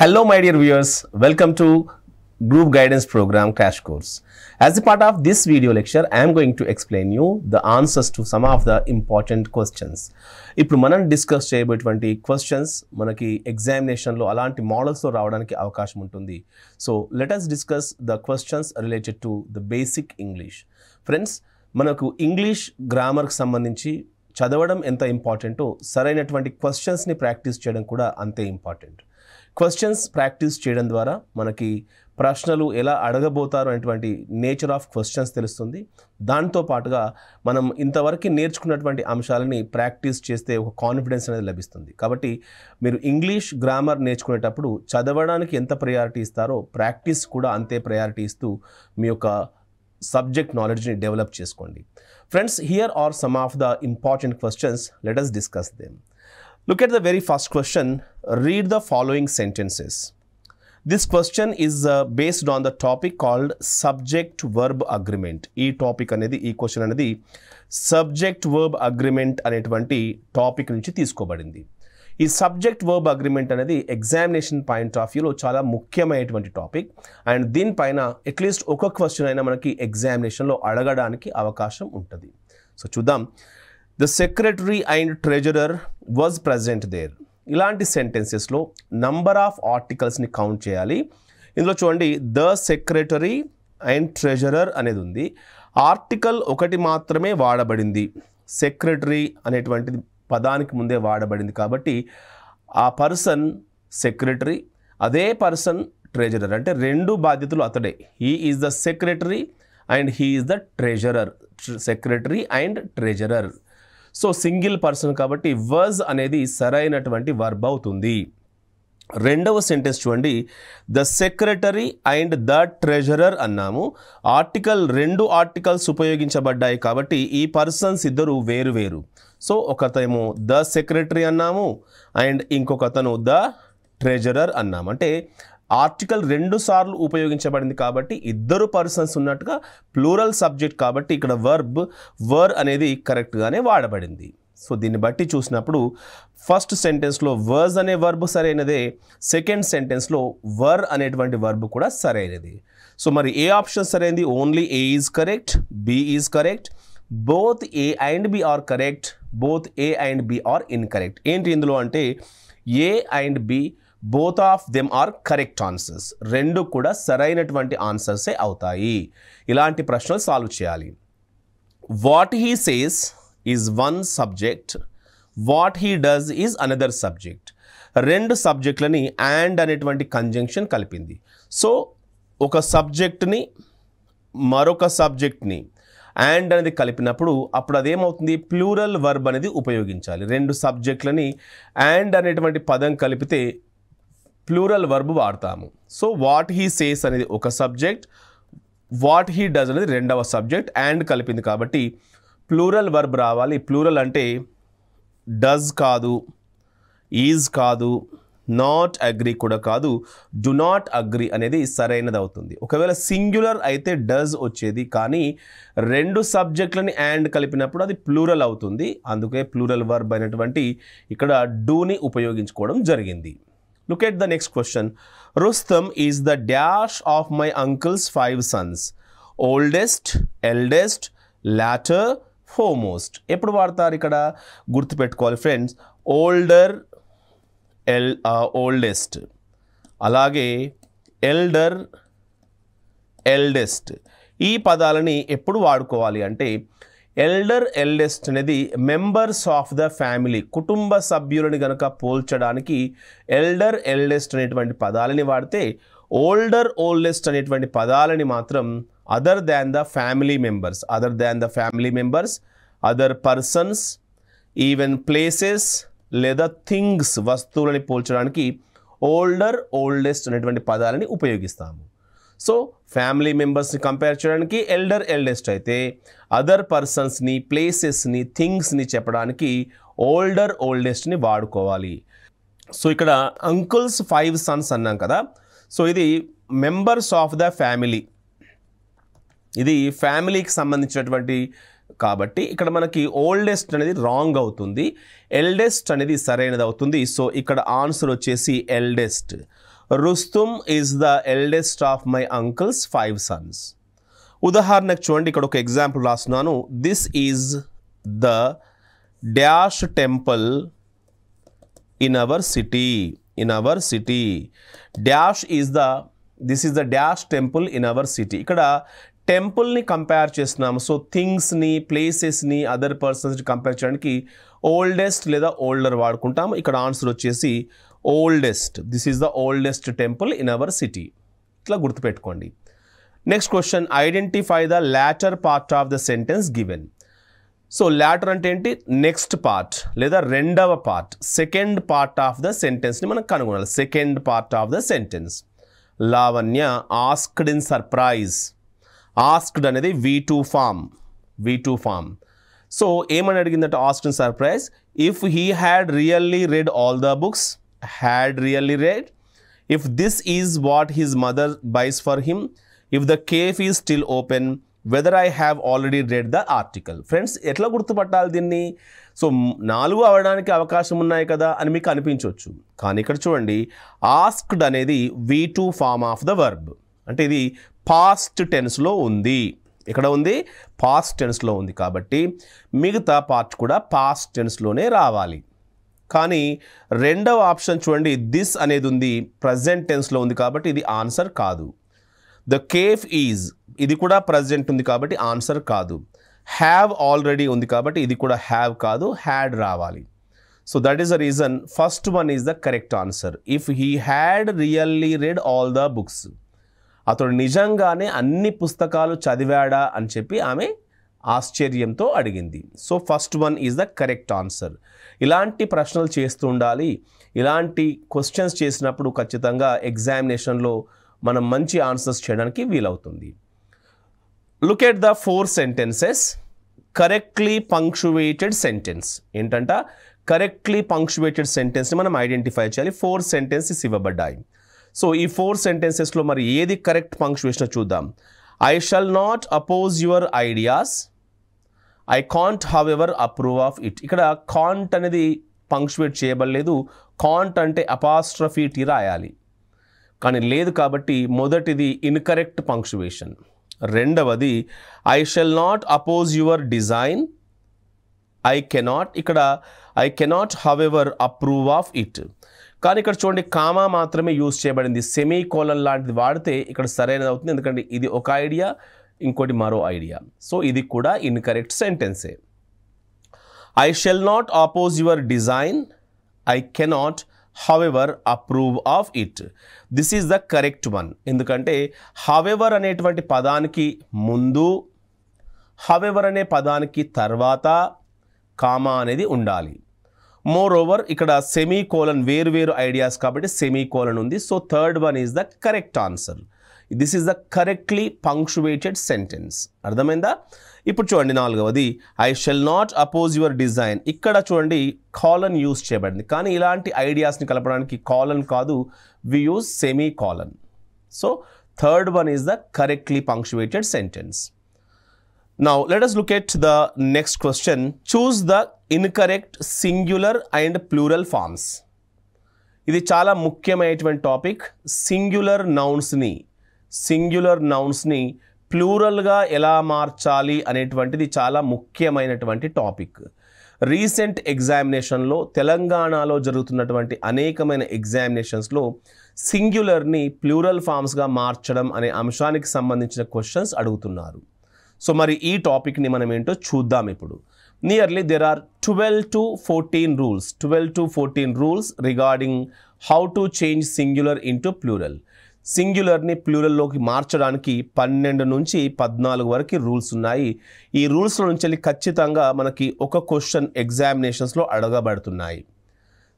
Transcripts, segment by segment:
Hello my dear viewers. Welcome to group guidance programme Crash course As a part of this video lecture I going to to you the answers to some of the important questions ఇప్పుడు మనం discuss చేయబోయేటువంటి questions మనకి ఎగ్జామినేషన్లో అలాంటి మోడల్స్లో రావడానికి అవకాశం ఉంటుంది so let us discuss the questions related to the basic English friends మనకు English గ్రామర్కి సంబంధించి చదవడం ఎంత ఇంపార్టెంటో సరైనటువంటి క్వశ్చన్స్ని ప్రాక్టీస్ చేయడం కూడా అంతే ఇంపార్టెంట్ క్వశ్చన్స్ ప్రాక్టీస్ చేయడం ద్వారా మనకి ప్రశ్నలు ఎలా అడగబోతారు అనేటువంటి నేచర్ ఆఫ్ క్వశ్చన్స్ తెలుస్తుంది దాంతో పాటుగా మనం ఇంతవరకు నేర్చుకున్నటువంటి అంశాలని ప్రాక్టీస్ చేస్తే ఒక కాన్ఫిడెన్స్ అనేది లభిస్తుంది కాబట్టి మీరు ఇంగ్లీష్ గ్రామర్ నేర్చుకునేటప్పుడు చదవడానికి ఎంత ప్రయారిటీ ఇస్తారో ప్రాక్టీస్ కూడా అంతే ప్రయారిటీ ఇస్తూ మీ యొక్క సబ్జెక్ట్ నాలెడ్జ్ని డెవలప్ చేసుకోండి friends here are some of the important questions let discuss them Look at the very first question. Read the following sentences. This question is based on the topic called subject verb agreement ఈ topic అనేది ఈ question అనేది subject verb agreement అనేటువంటి topic నుంచి తీసుకోబడింది ఈ subject verb agreement అనేది examination point of వ్యూలో చాలా ముఖ్యమైనటువంటి టాపిక్ అండ్ దీనిపైన అట్లీస్ట్ ఒక క్వశ్చన్ అయినా మనకి ఎగ్జామినేషన్లో అడగడానికి అవకాశం ఉంటుంది సో చూద్దాం the secretary and treasurer was present there ఇలాంటి సెంటెన్సెస్లో నంబర్ ఆఫ్ ఆర్టికల్స్ని కౌంట్ చేయాలి ఇందులో చూడండి ద సెక్రటరీ అండ్ ట్రెజరర్ అనేది ఉంది ఆర్టికల్ ఒకటి మాత్రమే వాడబడింది సెక్రటరీ అనేటువంటి పదానికి ముందే వాడబడింది కాబట్టి ఆ పర్సన్ సెక్రటరీ అదే పర్సన్ ట్రెజరర్ అంటే రెండు బాధ్యతలు అతడే he is the secretary and he is the treasurer secretary and treasurer so single person కాబట్టి వర్జ్ అనేది సరైనటువంటి వర్బ్ అవుతుంది రెండవ సెంటెన్స్ చూడండి the secretary and the treasurer అన్నాము ఆర్టికల్ రెండు ఆర్టికల్స్ ఉపయోగించబడ్డాయి కాబట్టి ఈ పర్సన్స్ ఇద్దరు వేరు వేరు సో ఒకతేమో ద సెక్రటరీ అన్నాము అండ్ ఇంకొకతను ద ట్రెజరర్ అన్నాము అంటే ఆర్టికల్ రెండు సార్లు ఉపయోగించబడింది కాబట్టి ఇద్దరు పర్సన్స్ ఉన్నట్టుగా ప్లూరల్ సబ్జెక్ట్ కాబట్టి ఇక్కడ వర్బ్ వర్ అనేది కరెక్ట్గానే వాడబడింది సో దీన్ని బట్టి చూసినప్పుడు ఫస్ట్ సెంటెన్స్లో వర్జ్ అనే వర్బ్ సరైనదే సెకండ్ సెంటెన్స్లో వర్ అనేటువంటి వర్బ్ కూడా సరైనది సో మరి ఏ ఆప్షన్ సరైనది only A is correct B is correct both A and B are correct both A and B are incorrect ఏంటి ఇందులో అంటే A and B both of them are correct answers రెండు కూడా సరైనటువంటి ఆన్సర్సే అవుతాయి ఇలాంటి ప్రశ్నలు సాల్వ్ చేయాలి what he says is one subject what he does is another subject రెండు సబ్జెక్టులని అండ్ అనేటువంటి కంజంక్షన్ కలిపింది సో ఒక సబ్జెక్ట్ని మరొక సబ్జెక్ట్ని యాండ్ అనేది కలిపినప్పుడు అప్పుడు అదేమవుతుంది ప్లూరల్ వర్బ్ అనేది ఉపయోగించాలి రెండు సబ్జెక్టులని అండ్ అనేటువంటి పదం కలిపితే ప్లూరల్ వర్బ్ వాడతాము సో వాట్ హీ సేస్ అనేది ఒక సబ్జెక్ట్ వాట్ హీ డజ్ అనేది రెండవ సబ్జెక్ట్ అండ్ కలిపింది కాబట్టి ప్లూరల్ వర్బ్ రావాలి ప్లూరల్ అంటే డజ్ కాదు ఈజ్ కాదు నాట్ అగ్రీ కూడా కాదు డు నాట్ అగ్రీ అనేది సరైనది అవుతుంది ఒకవేళ సింగ్యులర్ అయితే డజ్ వచ్చేది కానీ రెండు సబ్జెక్టులని యాండ్ కలిపినప్పుడు అది ప్లూరల్ అవుతుంది అందుకే ప్లూరల్ వర్బ్ అయినటువంటి ఇక్కడ డూని ఉపయోగించుకోవడం జరిగింది Look at the next question. Rustam is the dash of my uncle's five sons. Oldest, eldest, latter, foremost. ఎప్పుడు వాడతారు ఇక్కడ గుర్తుపెట్టుకోవాలి ఫ్రెండ్స్ ఓల్డర్ ఎల్ ఓల్డెస్ట్ అలాగే ఎల్డర్ ఎల్డెస్ట్ ఈ పదాలని ఎప్పుడు వాడుకోవాలి అంటే ఎల్డర్ ఎల్డెస్ట్ అనేది మెంబర్స్ ఆఫ్ ద ఫ్యామిలీ కుటుంబ సభ్యులని గనక పోల్చడానికి ఎల్డర్ ఎల్డెస్ట్ అనేటువంటి పదాలని వాడితే ఓల్డర్ ఓల్డెస్ట్ అనేటువంటి పదాలని మాత్రం other than the family members other than the family members other persons even places లేదా థింగ్స్ వస్తువులని పోల్చడానికి ఓల్డర్ ఓల్డెస్ట్ అనేటువంటి పదాలని ఉపయోగిస్తాము సో ఫ్యామిలీ మెంబర్స్ని కంపేర్ చేయడానికి ఎల్డర్ ఎల్డెస్ట్ అయితే అదర్ పర్సన్స్ని ప్లేసెస్ని థింగ్స్ని చెప్పడానికి ఓల్డర్ ఓల్డెస్ట్ని వాడుకోవాలి సో ఇక్కడ అంకుల్స్ ఫైవ్ సన్స్ అన్నాం కదా సో ఇది మెంబర్స్ ఆఫ్ ద ఫ్యామిలీ ఇది ఫ్యామిలీకి సంబంధించినటువంటి కాబట్టి ఇక్కడ మనకి ఓల్డెస్ట్ అనేది రాంగ్ అవుతుంది ఎల్డెస్ట్ అనేది సరైనది అవుతుంది సో ఇక్కడ ఆన్సర్ వచ్చేసి eldest Rustom is the eldest of my uncles five sons ఉదాహరణకు చూడండి ఇక్కడ ఒక ఎగ్జాంపుల్ రాస్తున్నాను this is the dash temple in our city in our city dash is the this is the dash temple in our city ఇక్కడ టెంపుల్ని compare చేస్తున్నాము so థింగ్స్ని ప్లేసెస్ని అదర్ పర్సన్స్ని కంపేర్ చేయడానికి ఓల్డెస్ట్ లేదా ఓల్డర్ వాడుకుంటాము ఇక్కడ ఆన్సర్ వచ్చేసి oldest this is the oldest temple in our city ఇట్లా గుర్తుపెట్టుకోండి next question identify the later part of the sentence given so later అంటే ఏంటి నెక్స్ట్ పార్ట్ లేదా రెండవ పార్ట్ సెకండ్ పార్ట్ ఆఫ్ ద సెంటెన్స్ని మనం కనుగొనాలి second part of the sentence Lavanya asked in surprise asked అనేది V two form V two form so ఏమని అడిగిందంటే asked in surprise if he had really read all the books had really read, if this is what his mother buys for him if the cafe is still open whether I have already read the article friends ఎట్లా గుర్తుపట్టాలి దీన్ని so నాలుగు అవడానికి అవకాశం ఉన్నాయి కదా అని మీకు అనిపించవచ్చు కానీ ఇక్కడ చూడండి ఆస్క్డ్ అనేది V two form of the verb అంటే ఇది పాస్ట్ టెన్స్లో ఉంది ఇక్కడ ఉంది పాస్ట్ టెన్స్లో ఉంది కాబట్టి మిగతా పార్ట్ కూడా పాస్ట్ టెన్స్లోనే రావాలి కానీ రెండవ ఆప్షన్ చూడండి దిస్ అనేది ఉంది ప్రజెంట్ టెన్స్లో ఉంది కాబట్టి ఇది ఆన్సర్ కాదు ద కేఫ్ ఈజ్ ఇది కూడా ప్రజెంట్ ఉంది కాబట్టి ఆన్సర్ కాదు హ్యావ్ ఆల్రెడీ ఉంది కాబట్టి ఇది కూడా హ్యావ్ కాదు హ్యాడ్ రావాలి so that is the reason first one is the correct answer if he had really read all the books అతడు నిజంగానే అన్ని పుస్తకాలు చదివాడా అని చెప్పి ఆమె ఆశ్చర్యంతో అడిగింది so first one is the correct answer ఇలాంటి ప్రశ్నలు చేస్తూ ఉండాలి ఇలాంటి క్వశ్చన్స్ చేసినప్పుడు ఖచ్చితంగా ఎగ్జామినేషన్లో మనం మంచి ఆన్సర్స్ చేయడానికి వీలవుతుంది look at the four sentences correctly punctuated sentence ఏంటంట కరెక్ట్లీ పంక్చువేటెడ్ సెంటెన్స్ని మనం ఐడెంటిఫై చేయాలి ఫోర్ సెంటెన్సెస్ ఇవ్వబడ్డాయి సో ఈ ఫోర్ సెంటెన్సెస్లో మరి ఏది కరెక్ట్ పంక్చువేషన్ చూద్దాం I shall not oppose your ideas I can't have ever approve of it ఇక్కడ కాంట్ అనేది పంక్చువేట్ చేయబడలేదు కాంట్ అంటే అపాస్ట్రఫీ టీ రాయాలి కానీ లేదు కాబట్టి మొదటిది ఇన్కరెక్ట్ పంక్చువేషన్ రెండవది I shall not oppose your design I cannot ఇక్కడ I cannot have ever approve of it కానీ ఇక్కడ చూడండి కామా మాత్రమే యూజ్ చేయబడింది సెమీ కోలన్ లాంటిది వాడితే ఇక్కడ సరైనది అవుతుంది ఎందుకంటే ఇది ఒక ఐడియా ఇంకోటి మరో ఐడియా సో ఇది కూడా ఇన్కరెక్ట్ సెంటెన్సే I shall not oppose your design I cannot however approve of it this is the correct one ఎందుకంటే హవెవర్ అనేటువంటి పదానికి ముందు హవెవర్ అనే పదానికి తర్వాత కామా అనేది ఉండాలి మోర్ ఓవర్ ఇక్కడ సెమీ కోలన్ వేరు వేరు ఐడియాస్ కాబట్టి సెమీ కోలన్ ఉంది so third one is the correct answer this is the correctly punctuated sentence అర్థమైందా ఇప్పుడు చూడండి నాలుగవది I shall not oppose your design ఇక్కడ చూడండి కాలన్ యూస్ చేయబడింది కానీ ఇలాంటి ఐడియాస్ని కలపడానికి కాలన్ కాదు we use semicolon so third one is the correctly punctuated sentence now let us look at the next question choose the incorrect singular and plural forms ఇది చాలా ముఖ్యమైనటువంటి టాపిక్ సింగ్యులర్ నౌన్స్ని singular నౌన్స్ని ప్లూరల్గా ఎలా మార్చాలి అనేటువంటిది చాలా ముఖ్యమైనటువంటి టాపిక్ రీసెంట్ ఎగ్జామినేషన్లో తెలంగాణలో జరుగుతున్నటువంటి అనేకమైన ఎగ్జామినేషన్స్లో సింగ్యులర్ని ప్లూరల్ ఫామ్స్గా మార్చడం అనే అంశానికి సంబంధించిన క్వశ్చన్స్ అడుగుతున్నారు సో మరి ఈ టాపిక్ని మనం ఏంటో చూద్దాం ఇప్పుడు nearly there are twelve to fourteen rules twelve to fourteen rules regarding how to change singular into plural సింగ్యులర్ని ప్లూరల్లోకి మార్చడానికి పన్నెండు నుంచి పద్నాలుగు వరకు రూల్స్ ఉన్నాయి ఈ రూల్స్లో నుంచి వెళ్ళి ఖచ్చితంగా మనకి ఒక క్వశ్చన్ ఎగ్జామినేషన్స్లో అడగబడుతున్నాయి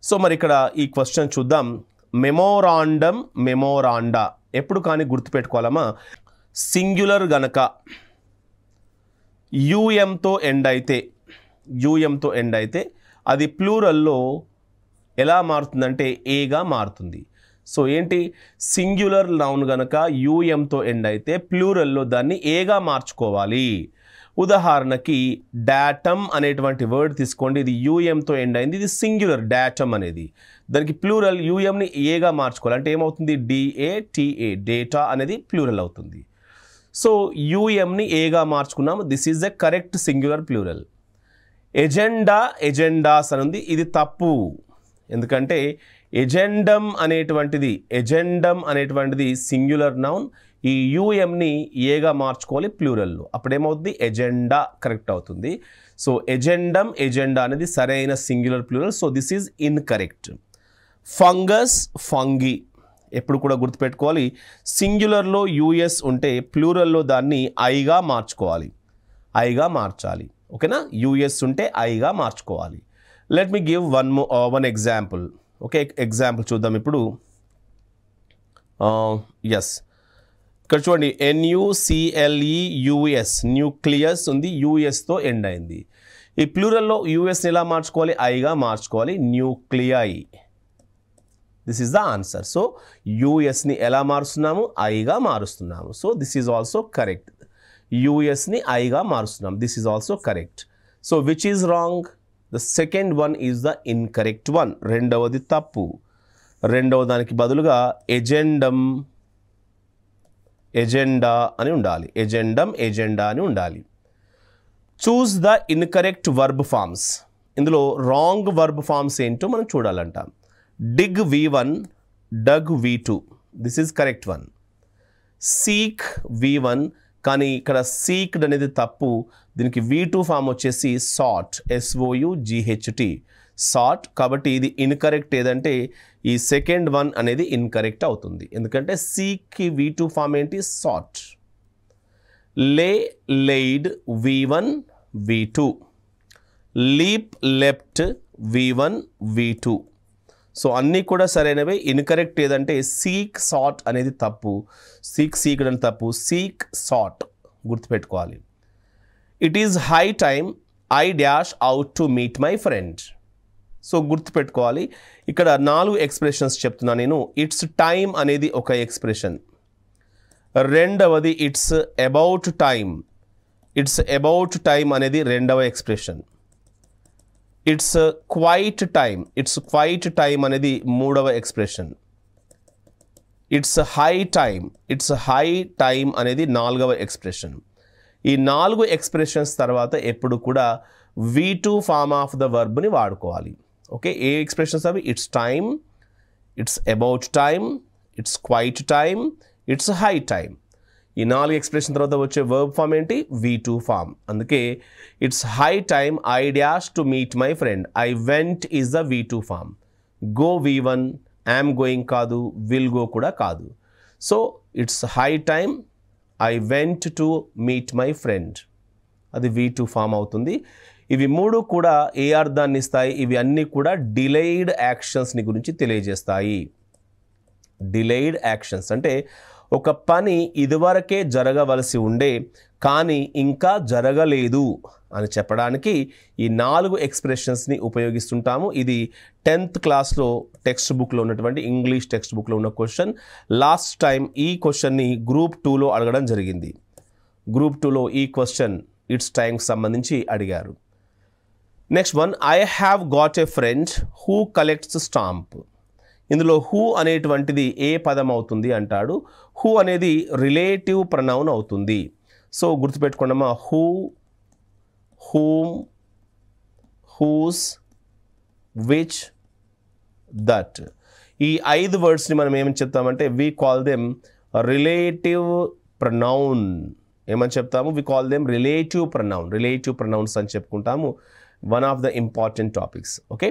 సో మరి ఇక్కడ ఈ క్వశ్చన్ చూద్దాం మెమోరాండమ్ మెమోరాండా ఎప్పుడు కానీ గుర్తుపెట్టుకోవాలమ్మా సింగ్యులర్ గనక యూఎంతో ఎండ్ అయితే యూఎంతో ఎండ్ అయితే అది ప్లూరల్లో ఎలా మారుతుందంటే ఏగా మారుతుంది సో ఏంటి సింగ్యులర్ నౌన్ గనక యూఎంతో ఎండ్ అయితే ప్లూరల్లో దాన్ని ఏగా మార్చుకోవాలి ఉదాహరణకి డాటమ్ అనేటువంటి వర్డ్ తీసుకోండి ఇది యూఎంతో ఎండ్ అయింది ఇది సింగ్యులర్ డాటమ్ అనేది దానికి ప్లూరల్ యూఎంని ఏగా మార్చుకోవాలి అంటే ఏమవుతుంది డిఏటిఏ డేటా అనేది ప్లూరల్ అవుతుంది సో యూఎంని ఏగా మార్చుకున్నాము this is the correct singular plural agenda agendas అని ఉంది ఇది తప్పు ఎందుకంటే ఎజెండమ్ అనేటువంటిది ఎజెండమ్ అనేటువంటిది సింగ్యులర్ నౌన్ ఈ యూఎంని ఏగా మార్చుకోవాలి ప్లూరల్లో అప్పుడేమవుతుంది ఎజెండా కరెక్ట్ అవుతుంది సో ఎజెండమ్ ఎజెండా అనేది సరైన singular plural so this is incorrect fungus fungi ఎప్పుడు కూడా గుర్తుపెట్టుకోవాలి సింగ్యులర్లో యూఎస్ ఉంటే ప్లూరల్లో దాన్ని ఐగా మార్చుకోవాలి ఐగా మార్చాలి ఓకేనా యూఎస్ ఉంటే ఐగా మార్చుకోవాలి let me give one one example okay example చూద్దాం ఇప్పుడు ఎస్ ఇక్కడ చూడండి ఎన్యుసిఎల్ఈయుఎస్ e న్యూక్లియస్ ఉంది యూఎస్తో ఎండ్ అయింది ఈ ప్లూరల్లో యూఎస్ని ఎలా మార్చుకోవాలి ఐగా మార్చుకోవాలి nuclei this is the answer so యూఎస్ని ఎలా మారుస్తున్నాము ఐగా మారుస్తున్నాము so this is also correct యూఎస్ని ఐగా మారుస్తున్నాం this is also correct so which is wrong the second one is the incorrect one రెండవది తప్పు రెండవ దానికి బదులుగా ఎజెండమ్ ఎజెండా అని ఉండాలి ఎజెండమ్ ఎజెండా అని ఉండాలి choose the incorrect verb forms ఇందులో రాంగ్ వర్బ్ ఫామ్స్ ఏంటో మనం చూడాలంట dig V one dug V two this is correct one seek V one కానీ ఇక్కడ సీక్డ్ అనేది తప్పు దీనికి వి టూ ఫామ్ వచ్చేసి సాట్ ఎస్ఓయు జిహెచ్టి సాట్ కాబట్టి ఇది ఇన్కరెక్ట్ ఏదంటే ఈ సెకండ్ వన్ అనేది ఇన్కరెక్ట్ అవుతుంది ఎందుకంటే సీక్కి వి టూ ఫామ్ ఏంటి sat lay laid V one V two leap left V one V two so అన్నీ కూడా సరైనవే ఇన్కరెక్ట్ ఏదంటే సీక్ సాట్ అనేది తప్పు సీక్ సీక్ అని తప్పు సీక్ సాట్ గుర్తుపెట్టుకోవాలి it is high time I dash out to meet my friend so గుర్తుపెట్టుకోవాలి ఇక్కడ నాలుగు ఎక్స్ప్రెషన్స్ చెప్తున్నా నేను ఇట్స్ టైం అనేది ఒక ఎక్స్ప్రెషన్ రెండవది it's about time it's about time అనేది రెండవ expression it's quite time it's quite time అనేది మూడవ expression it's high time it's high time అనేది నాలుగవ ఎక్స్ప్రెషన్ ఈ నాలుగు ఎక్స్ప్రెషన్స్ తర్వాత ఎప్పుడు కూడా V two form of the వర్బ్ని వాడుకోవాలి ఓకే ఏ ఎక్స్ప్రెషన్స్ అవి it's time it's about time it's quite time it's high time ఈ నాలుగు ఎక్స్ప్రెషన్ తర్వాత వచ్చే వర్బ్ ఫామ్ ఏంటి వి టూ ఫామ్ అందుకే it's high time I dash to meet my friend I went is the V two form go V one am going కాదు will go కూడా కాదు so it's high time I went to meet my friend అది V two form అవుతుంది ఇవి మూడు కూడా ఏ అర్థాన్ని ఇస్తాయి ఇవి అన్నీ కూడా డిలేయిడ్ యాక్షన్స్ని గురించి తెలియజేస్తాయి డిలేయిడ్ యాక్షన్స్ అంటే ఒక పని ఇదివరకే జరగవలసి ఉండే కానీ ఇంకా జరగలేదు అని చెప్పడానికి ఈ నాలుగు ఎక్స్ప్రెషన్స్ని ఉపయోగిస్తుంటాము ఇది టెన్త్ క్లాస్లో టెక్స్ట్ బుక్లో ఉన్నటువంటి ఇంగ్లీష్ టెక్స్ట్ బుక్లో ఉన్న క్వశ్చన్ లాస్ట్ టైం ఈ క్వశ్చన్ని గ్రూప్ టూలో అడగడం జరిగింది గ్రూప్ టూలో ఈ క్వశ్చన్ ఇట్స్ టైంకి సంబంధించి అడిగారు next one I have got a friend who collects stamp ఇందులో హూ అనేటువంటిది ఏ పదం అవుతుంది అంటాడు హూ అనేది రిలేటివ్ ప్రనౌన్ అవుతుంది సో గుర్తుపెట్టుకోండమ్మా who whom whose which that ఈ ఐదు వర్డ్స్ని మనం ఏమని చెప్తామంటే we call them relative pronoun ఏమని చెప్తాము we call them relative pronoun relative pronouns అని చెప్పుకుంటాము one of the important topics okay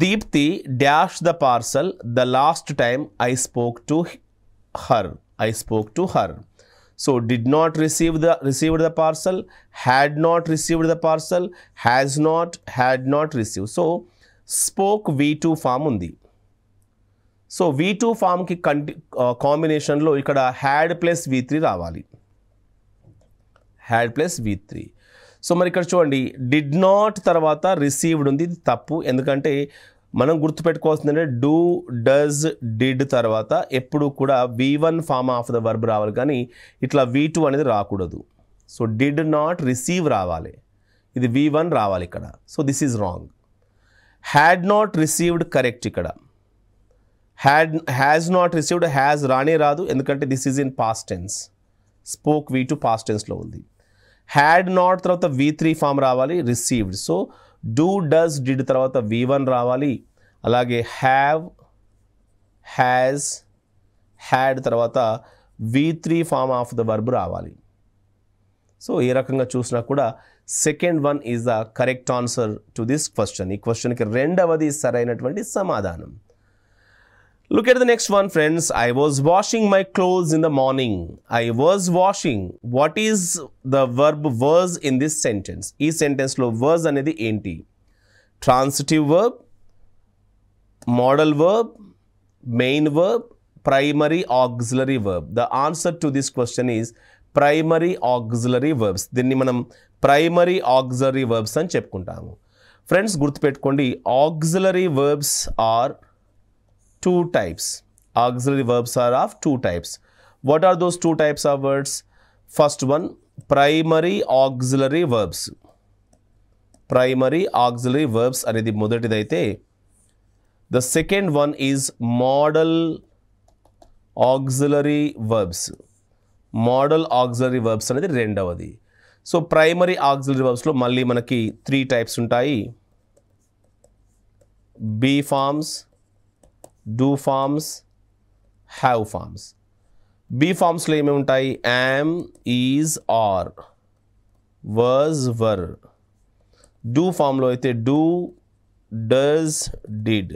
Deepti dash the parcel the last time I spoke to her I spoke to her so did not receive the received the parcel had not received the parcel has not had not receive so spoke V two form ఉంది so V two ఫామ్కి కంటి కాంబినేషన్లో ఇక్కడ had plus V three రావాలి had plus V three so మరి ఇక్కడ చూడండి did not తర్వాత రిసీవ్డ్ ఉంది ఇది తప్పు ఎందుకంటే మనం గుర్తుపెట్టుకోవాల్సింది అంటే డూ డజ్ డిడ్ తర్వాత ఎప్పుడు కూడా V one form of the verb రావాలి కానీ ఇట్లా వి టూ అనేది రాకూడదు సో డిడ్ నాట్ రిసీవ్ రావాలి ఇది వి వన్ రావాలి ఇక్కడ so this is wrong had not received correct ఇక్కడ had has not received has రానే రాదు ఎందుకంటే this is in past tense spoke V two past టెన్స్లో ఉంది హ్యాడ్ నాట్ తర్వాత వి త్రీ ఫామ్ రావాలి received so do does did తర్వాత V one రావాలి అలాగే హ్యావ్ హ్యాజ్ హ్యాడ్ తర్వాత V three form of the verb రావాలి సో ఏ రకంగా చూసినా కూడా second one is the correct answer to this question ఈ క్వశ్చన్కి రెండవది సరైనటువంటి సమాధానం Look at the next one friends. I was washing my clothes in the morning. I was washing. What is the verb was in this sentence? ఈ సెంటెన్స్లో was అనేది ఏంటి transitive verb modal verb main verb primary auxiliary verb. The answer to this question is primary auxiliary verbs. దీన్ని మనం primary auxiliary verbs అని చెప్పుకుంటాము friends గుర్తుపెట్టుకోండి auxiliary verbs are two types. Auxiliary verbs are of two types. What are those two types of words? First one, primary auxiliary verbs. Primary auxiliary verbs are అనేది మొదటిదైతే the second one is model auxiliary verbs. Model auxiliary verbs are the rendavadi. So primary auxiliary verbs వర్బ్స్లో మళ్ళీ మనకి three types ఉంటాయి B forms. Do forms have forms be ఫార్మ్స్లో ఏమేమి ఉంటాయి am is are was were do ఫామ్లో అయితే do does did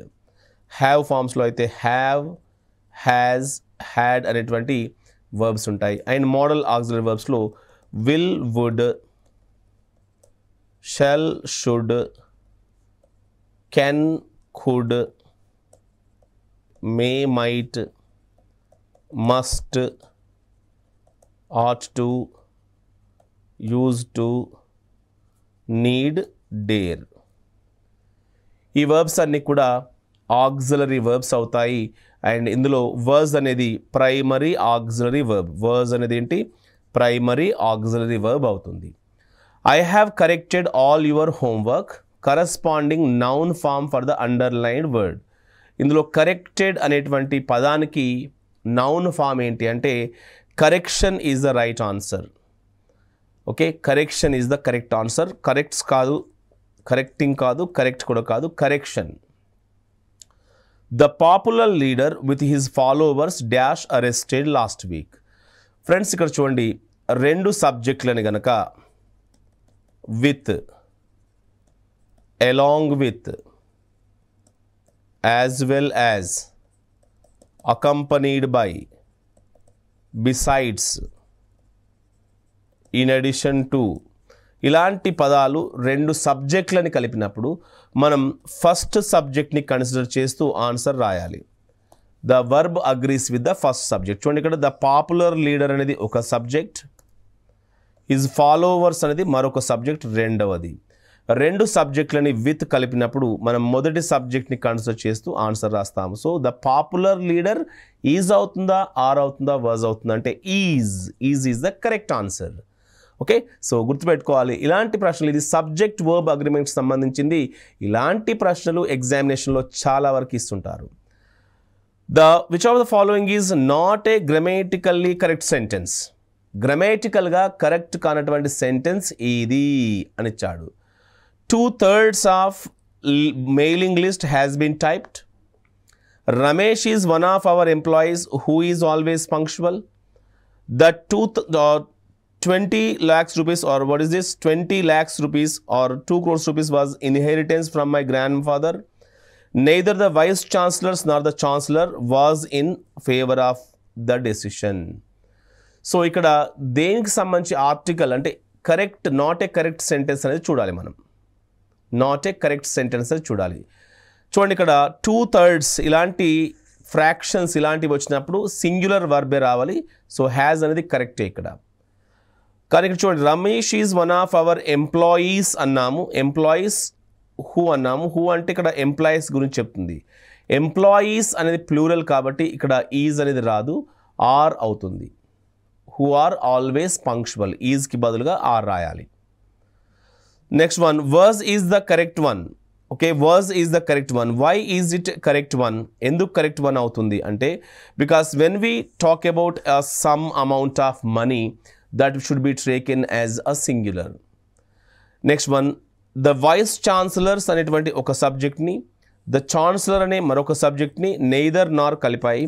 have ఫామ్స్లో అయితే హ్యావ్ హ్యాజ్ హ్యాడ్ అనేటువంటి వర్బ్స్ ఉంటాయి అండ్ మోడల్ ఆక్సిలరీ వర్బ్స్లో will would shall should can could may might must ought to used to need dare ఈ verbs అన్నీ కూడా ఆక్సిలరీ వర్బ్స్ అవుతాయి అండ్ ఇందులో వర్స్ అనేది ప్రైమరీ ఆగ్జిలరీ వర్బ్ వర్స్ అనేది ఏంటి ప్రైమరీ ఆగ్జిలరీ వర్బ్ అవుతుంది I have corrected all your homework corresponding noun form for the underlined word ఇందులో కరెక్టెడ్ అనేటువంటి పదానికి నౌన్ ఫామ్ ఏంటి అంటే correction is the right answer okay correction is the correct answer corrects కాదు correcting కాదు correct కూడా కాదు correction the popular leader with his followers dash arrested last week friends ఇక్కడ చూడండి రెండు సబ్జెక్టులని గనక with along with as well as accompanied by besides in addition to ఇలాంటి పదాలు రెండు సబ్జెక్ట్లని కలిపినప్పుడు మనం ఫస్ట్ సబ్జెక్ట్ని కన్సిడర్ చేస్తూ ఆన్సర్ రాయాలి the verb agrees with the first subject చూడండి ఇక్కడ ద పాపులర్ లీడర్ అనేది ఒక సబ్జెక్ట్ ఈజ్ ఫాలోవర్స్ అనేది మరొక సబ్జెక్ట్ రెండవది రెండు సబ్జెక్టులని విత్ కలిపినప్పుడు మనం మొదటి సబ్జెక్ట్ని కన్సర్ చేస్తూ ఆన్సర్ రాస్తాము so the popular leader is అవుతుందా ఆర్ అవుతుందా వర్జ్ అవుతుందా అంటే is is is the correct answer okay so గుర్తుపెట్టుకోవాలి ఇలాంటి ప్రశ్నలు ఇది సబ్జెక్ట్ వర్బ్ అగ్రిమెంట్కి సంబంధించింది ఇలాంటి ప్రశ్నలు ఎగ్జామినేషన్లో చాలా వరకు ఇస్తుంటారు the which of the following is not a grammatically correct sentence గ్రమేటికల్గా కరెక్ట్ కానటువంటి సెంటెన్స్ ఇది అనిచ్చాడు two-thirds of mailing list has been typed. Ramesh is one of our employees who is always punctual. The two th uh, 20 lakhs rupees or what is this 20 lakhs rupees or 2 crores rupees was inheritance from my grandfather. Neither the vice chancellors nor the chancellor was in favor of the decision. So ఇక్కడ దేనికి సంబంధించి article అంటే correct, not a correct sentence అనేది చూడాలి మనం not a correct sentence అని చూడాలి చూడండి ఇక్కడ టూ థర్డ్స్ ఇలాంటి ఫ్రాక్షన్స్ ఇలాంటివి వచ్చినప్పుడు సింగులర్ వర్బే రావాలి సో హ్యాజ్ అనేది కరెక్టే ఇక్కడ కానీ ఇక్కడ చూడండి Ramesh is one of our employees అన్నాము ఎంప్లాయీస్ హూ అన్నాము హూ అంటే ఇక్కడ ఎంప్లాయీస్ గురించి చెప్తుంది ఎంప్లాయీస్ అనేది ప్లూరల్ కాబట్టి ఇక్కడ ఈజ్ అనేది రాదు ఆర్ అవుతుంది హూ ఆర్ ఆల్వేస్ పంక్చువల్ ఈజ్కి బదులుగా ఆర్ రాయాలి next one was is the correct one okay was is the correct one why is it correct one ఎందుకు కరెక్ట్ వన్ అవుతుంది అంటే because when we talk about a sum amount of money that should be taken as a singular next one the vice chancellors అనేటువంటి ఒక సబ్జెక్ట్ని the chancellor అనే మరొక సబ్జెక్ట్ని neither నార్ కలిపాయి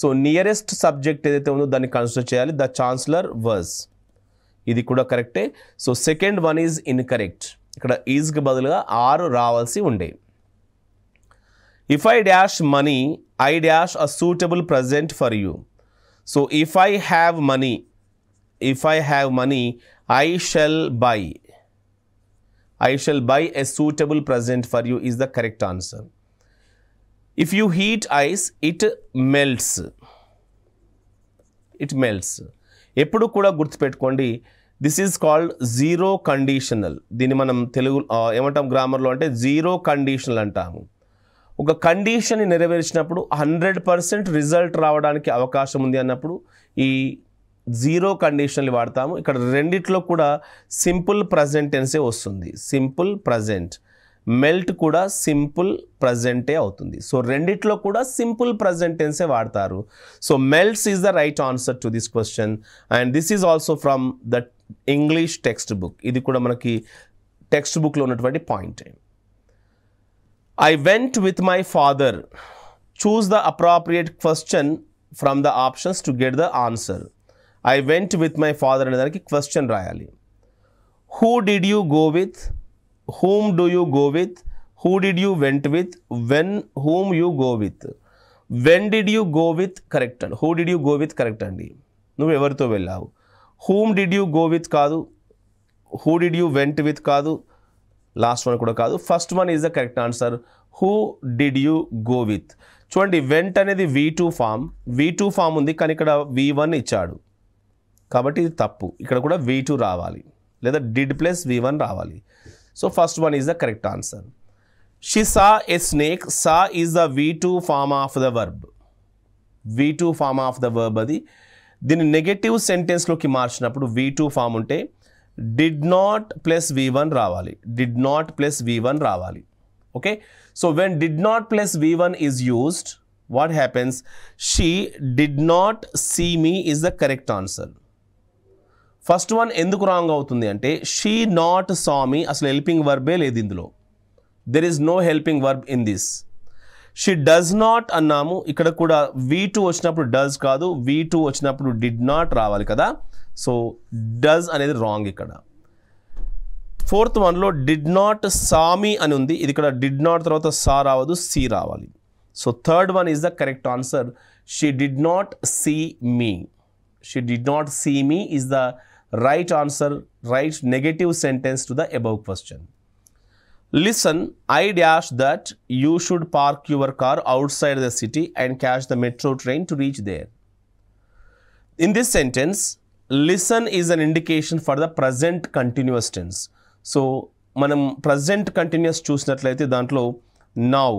సో నియరెస్ట్ సబ్జెక్ట్ ఏదైతే ఉందో దాన్ని కన్సిడర్ చేయాలి ద ఛాన్సలర్ వర్స్ ఇది కూడా కరెక్టే so second one is incorrect ఇక్కడ ఈజ్కి బదులుగా ఆరు రావాల్సి ఉండే if I dash money I dash a suitable present for you so if I have money if I have money I shall buy I shall buy a suitable present for you is the correct answer if you heat ice it melts it melts ఎప్పుడు కూడా గుర్తుపెట్టుకోండి this is called zero conditional దీన్ని మనం తెలుగు ఏమంటాం గ్రామర్లో అంటే zero conditional అంటాము ఒక కండిషన్ని నెరవేర్చినప్పుడు హండ్రెడ్ పర్సెంట్ రిజల్ట్ రావడానికి అవకాశం ఉంది అన్నప్పుడు ఈ జీరో కండిషన్లు వాడతాము ఇక్కడ రెండిట్లో కూడా సింపుల్ ప్రజెంట్ టెన్సే వస్తుంది సింపుల్ ప్రజెంట్ మెల్ట్ కూడా సింపుల్ ప్రజెంటే అవుతుంది సో రెండిట్లో కూడా సింపుల్ ప్రజెంటెన్సే వాడతారు so melts is the right answer to this question and this is also from the English text book ఇది కూడా మనకి టెక్స్ట్ బుక్లో ఉన్నటువంటి point I went with my father choose the appropriate question from the options to get the answer I went with my father అనే దానికి question రాయాలి who did you go with whom do you go with who did you went with when whom you go with when did you go with correct అండి who did you go with correct అండి నువ్వు ఎవరితో వెళ్ళావు whom did you go with కాదు who did you went with కాదు last one కూడా కాదు first one is the correct answer who did you go with చూడండి వెంట్ అనేది V two form V two form ఉంది కానీ ఇక్కడ వి వన్ ఇచ్చాడు కాబట్టి ఇది తప్పు ఇక్కడ కూడా వి టూ రావాలి లేదా డిడ్ ప్లస్ వి వన్ రావాలి so So first one is the correct answer. She snake saw is the V two form of the the verb. Two form of the verb అది దీన్ని నెగటివ్ సెంటెన్స్లోకి మార్చినప్పుడు V two form ఉంటే did not plus V one రావాలి did not plus V one రావాలి okay so when did not plus V one is used what happens she did not see me is the correct answer first one ఎందుకు wrong అవుతుంది అంటే she not సామీ అసలు helping వర్బే లేదు ఇందులో there is no helping verb in this she does not అన్నాము ఇక్కడ కూడా వీ టూ వచ్చినప్పుడు డస్ కాదు వీ టూ వచ్చినప్పుడు డిడ్ నాట్ రావాలి కదా సో డస్ అనేది రాంగ్ ఇక్కడ ఫోర్త్ వన్లో డిడ్ నాట్ సామీ అని ఉంది ఇది ఇక్కడ డిడ్ నాట్ తర్వాత సా రావదు సి రావాలి so third one is the correct answer she did not see me she did not see me is the right answer, write negative sentence to the above question. Listen, I dash that you should park your car outside the city and catch the metro train to reach there. In this sentence, listen is an indication for the present continuous tense. So, so మనం present continuous చూసినట్లయితే దాంట్లో now,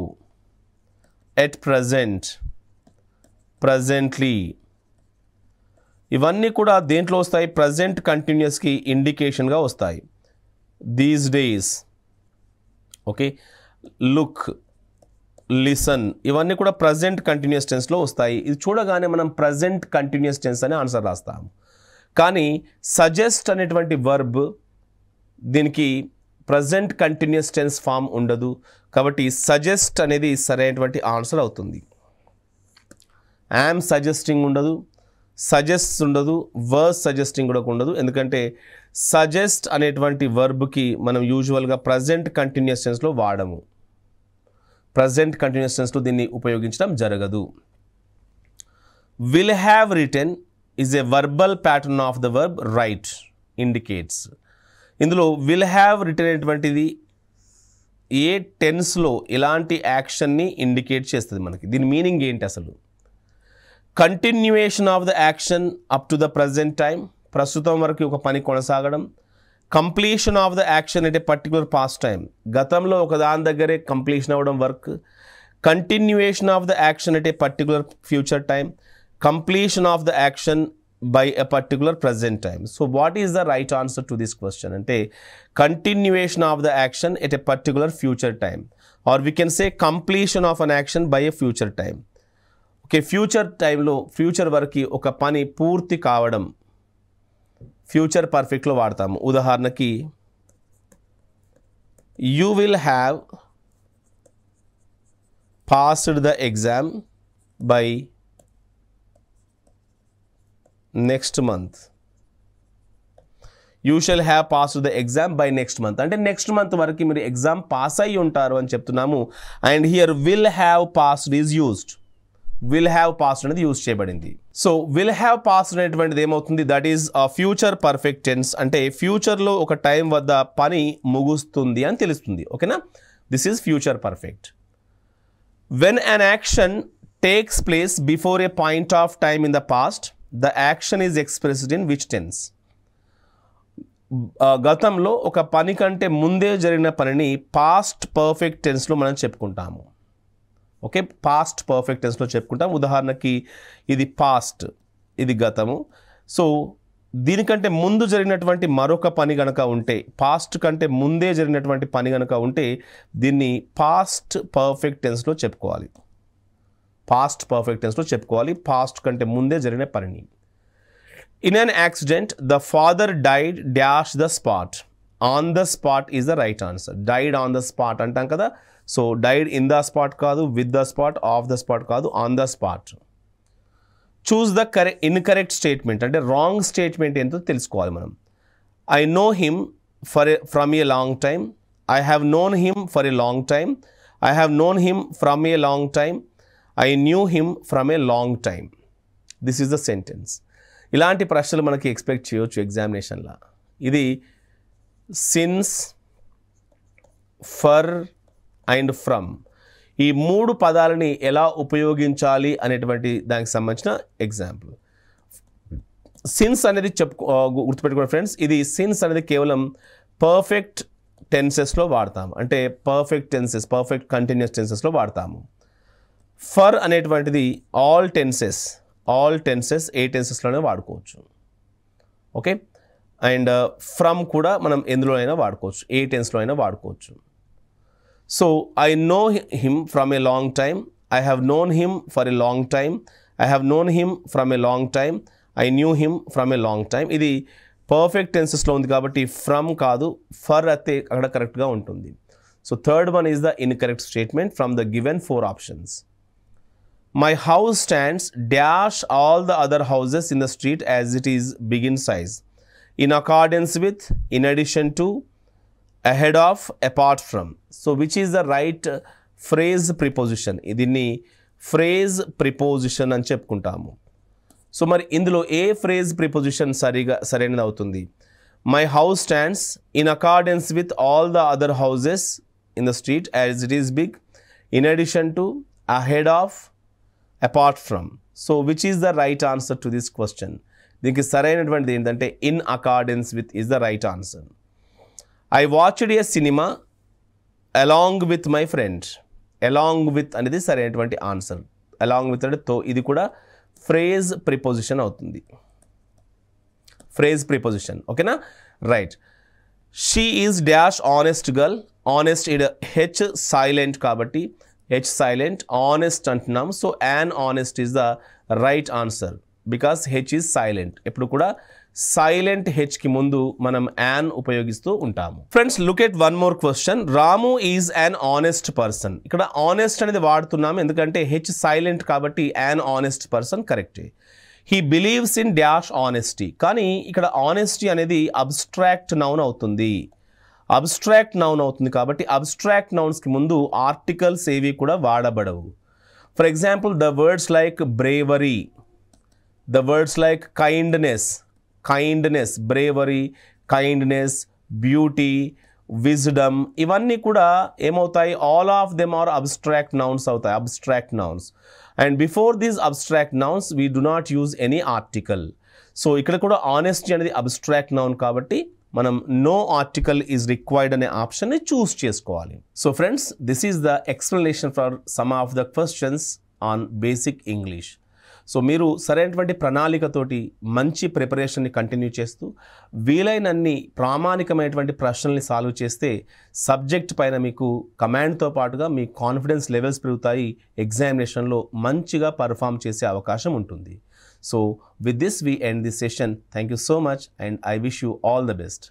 at present, presently. ఇవన్నీ కూడా దేంట్లో వస్తాయి present కంటిన్యూస్కి ఇండికేషన్గా వస్తాయి these days okay look listen ఇవన్నీ కూడా ప్రజెంట్ కంటిన్యూస్ టెన్స్లో వస్తాయి ఇది చూడగానే మనం ప్రజెంట్ కంటిన్యూస్ టెన్స్ అని ఆన్సర్ రాస్తాము కానీ సజెస్ట్ అనేటువంటి వర్బ్ దీనికి ప్రజెంట్ కంటిన్యూస్ టెన్స్ ఫామ్ ఉండదు కాబట్టి సజెస్ట్ అనేది సరైనటువంటి ఆన్సర్ అవుతుంది యామ్ సజెస్టింగ్ ఉండదు సజెస్ట్ ఉండదు వర్స్ సజెస్టింగ్ కూడా ఉండదు ఎందుకంటే సజెస్ట్ అనేటువంటి వర్బ్కి మనం యూజువల్గా ప్రజెంట్ కంటిన్యూస్ టెన్స్లో వాడము ప్రజెంట్ కంటిన్యూస్ టెన్స్లో దీన్ని ఉపయోగించడం జరగదు will have return is a verbal pattern of the verb right indicates ఇందులో విల్ హ్యావ్ రిటర్న్ అనేటువంటిది ఏ టెన్స్లో ఇలాంటి యాక్షన్ని ఇండికేట్ చేస్తుంది మనకి దీని మీనింగ్ ఏంటి అసలు continuation of the action up to the present time. Prasutam varaki oka pani konasagadam. Completion of the action at a particular past time. Gatamlo oka dandagare completion avadam work. Continuation of the action at a particular future time. Completion of the action by a particular present time. So, what is the right answer to this question? And continuation of the action at a particular future time. Or we can say completion of an action by a future time. Okay future టైంలో future వరకు ఒక పని పూర్తి కావడం future పర్ఫెక్ట్లో వాడతాము ఉదాహరణకి you will have passed the exam by next month you shall have pass the exam by next month అంటే నెక్స్ట్ మంత్ వరకు మీరు ఎగ్జామ్ పాస్ అయ్యి ఉంటారు అని చెప్తున్నాము and here will have passed is used will have passed అనేది use చేయబడింది so will have passed అనేటువంటిది ఏమవుతుంది that is future perfect tense అంటే ఫ్యూచర్లో ఒక టైం వద్ద పని ముగుస్తుంది అని తెలుస్తుంది ఓకేనా this is future perfect when an action takes place before a point of time in the past the action is expressed in which tense గతంలో ఒక పని కంటే ముందే జరిగిన పనిని పాస్ట్ పర్ఫెక్ట్ టెన్స్లో మనం చెప్పుకుంటాము ఓకే పాస్ట్ పర్ఫెక్ట్ టెన్స్లో చెప్పుకుంటాం ఉదాహరణకి ఇది పాస్ట్ ఇది గతము సో దీనికంటే ముందు జరిగినటువంటి మరొక పని గనక ఉంటే పాస్ట్ కంటే ముందే జరిగినటువంటి పని గనక ఉంటే దీన్ని పాస్ట్ పర్ఫెక్ట్ టెన్స్లో చెప్పుకోవాలి పాస్ట్ పర్ఫెక్ట్ టెన్స్లో చెప్పుకోవాలి పాస్ట్ కంటే ముందే జరిగిన పనిని in an accident the father died dash the spot on the spot is the right answer died on the spot అంటాం కదా so died in the spot కాదు with the spot of the spot కాదు on the spot choose the కరె incorrect statement అంటే wrong statement ఏంటో తెలుసుకోవాలి మనం I know him for from a long time I have known him for a long time I have known him from a long time I knew him from a long time this is the sentence ఇలాంటి ప్రశ్నలు మనకి expect చేయవచ్చు ఎగ్జామినేషన్లో ఇది since for and from ఈ మూడు పదాలని ఎలా ఉపయోగించాలి అనేటువంటి దానికి సంబంధించిన ఎగ్జాంపుల్ సిన్స్ అనేది చెప్పుకో గుర్తుపెట్టుకోండి ఫ్రెండ్స్ ఇది సిన్స్ అనేది కేవలం పర్ఫెక్ట్ టెన్సెస్లో వాడతాము అంటే పర్ఫెక్ట్ టెన్సెస్ పర్ఫెక్ట్ కంటిన్యూస్ టెన్సెస్లో వాడతాము ఫర్ అనేటువంటిది ఆల్ టెన్సెస్ ఆల్ టెన్సెస్ ఏ టెన్సెస్లోనే వాడుకోవచ్చు ఓకే అండ్ ఫ్రమ్ uh, కూడా మనం ఎందులో అయినా వాడుకోవచ్చు ఏ టెన్స్లో అయినా వాడుకోవచ్చు so I know him from a long time I have known him for a long time I have known him from a long time I knew him from a long time ఇది perfect టెన్సెస్లో ఉంది కాబట్టి from కాదు for అయితే అక్కడ కరెక్ట్గా ఉంటుంది so third one is the incorrect statement from the given four options my house stands dash all the other houses in the street as it is big in size in accordance with in addition to, ahead of apart from so which is the right phrase preposition దీన్ని phrase preposition అని చెప్పుకుంటాము so మరి ఇందులో ఏ phrase preposition సరిగా సరైనది అవుతుంది my house stands in accordance with all the other houses in the street as it is big in addition to ahead of apart from so which is the right answer to this question దీనికి సరైనటువంటిది ఏంటంటే in accordance with is the right answer I watched a cinema along with my friend along with అనేది సరైనటువంటి answer along with అంటే తో ఇది కూడా phrase preposition అవుతుంది ఫ్రేజ్ ప్రిపోజిషన్ ఓకేనా right she is dash honest girl honest it H silent కాబట్టి H silent honest అంటున్నాం so an honest is the right answer because H is silent ఎప్పుడు కూడా సైలెంట్ హెచ్కి ముందు మనం యాన్ ఉపయోగిస్తూ ఉంటాము friends look at one more question Ramu is an honest person ఇక్కడ ఆనెస్ట్ అనేది వాడుతున్నాము ఎందుకంటే హెచ్ సైలెంట్ కాబట్టి యాన్ ఆనెస్ట్ పర్సన్ కరెక్టే he believes in dash honesty కానీ ఇక్కడ ఆనెస్టీ అనేది అబ్స్ట్రాక్ట్ నౌన్ అవుతుంది అబ్స్ట్రాక్ట్ నౌన్ అవుతుంది కాబట్టి అబ్స్ట్రాక్ట్ నౌన్స్కి ముందు ఆర్టికల్స్ ఏవి కూడా వాడబడవు for example the words like bravery the words like kindness, kindness bravery kindness beauty wisdom ఇవన్నీ కూడా ఏమవుతాయి all of them are abstract nouns అవుతాయి abstract nouns and before these abstract nouns we do not use any article so ఇక్కడ కూడా honesty అనేది abstract noun కాబట్టి మనం no article is required అనే ఆప్షన్ని చూస్ చేసుకోవాలి so friends this is the explanation for some of the questions on basic English so మీరు సరైనటువంటి ప్రణాళికతోటి మంచి ప్రిపరేషన్ని కంటిన్యూ చేస్తూ వీలైనన్ని ప్రామాణికమైనటువంటి ప్రశ్నల్ని సాల్వ్ చేస్తే సబ్జెక్ట్ పైన మీకు కమాండ్తో పాటుగా మీ కాన్ఫిడెన్స్ లెవెల్స్ పెరుగుతాయి ఎగ్జామినేషన్లో మంచిగా పర్ఫామ్ చేసే అవకాశం ఉంటుంది so with this we end this session thank you so much and I wish you all the best